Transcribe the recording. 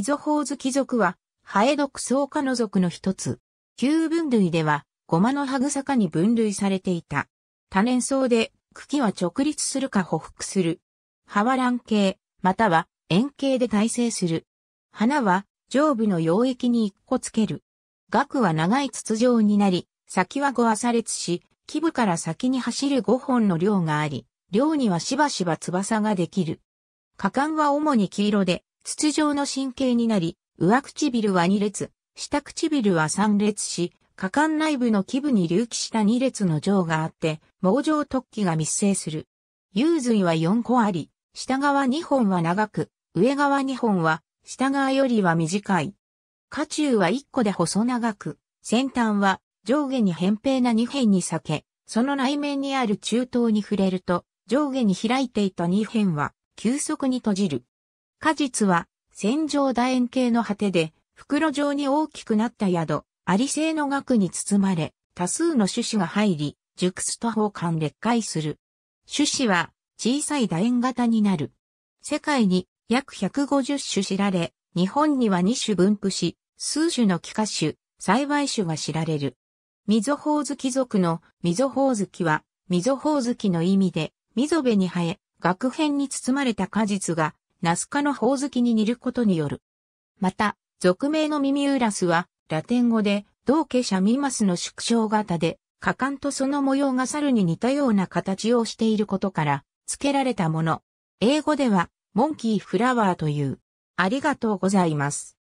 溝宝月ウ属は、ハエドクソウ科の属の一つ。旧分類では、ゴマの葉草科に分類されていた。多年草で、茎は直立するか匍匐する。葉は卵形、または円形で耐性する。花は上部の溶液に一個つける。額は長い筒状になり、先は5朝列し、基部から先に走る5本の量があり、量にはしばしば翼ができる。果敢は主に黄色で、筒状の神経になり、上唇は2列、下唇は3列し、下管内部の基部に隆起した2列の上があって、毛状突起が密生する。幽髄は4個あり、下側2本は長く、上側2本は、下側よりは短い。下中は1個で細長く、先端は上下に扁平な2辺に裂け、その内面にある中頭に触れると、上下に開いていた2辺は、急速に閉じる。果実は、戦場楕円形の果てで、袋状に大きくなった宿、アリ製の額に包まれ、多数の種子が入り、熟すと放管劣解する。種子は、小さい楕円型になる。世界に約150種知られ、日本には2種分布し、数種の気化種、栽培種が知られる。溝ホウズキ族の溝ホウズキは、溝ホウズキの意味で、溝辺に生え、額片に包まれた果実がナスカの宝月に似ることによる。また、俗名のミミウラスは、ラテン語で、同家シャミマスの縮小型で、果敢とその模様が猿に似たような形をしていることから、付けられたもの。英語では、モンキーフラワーという。ありがとうございます。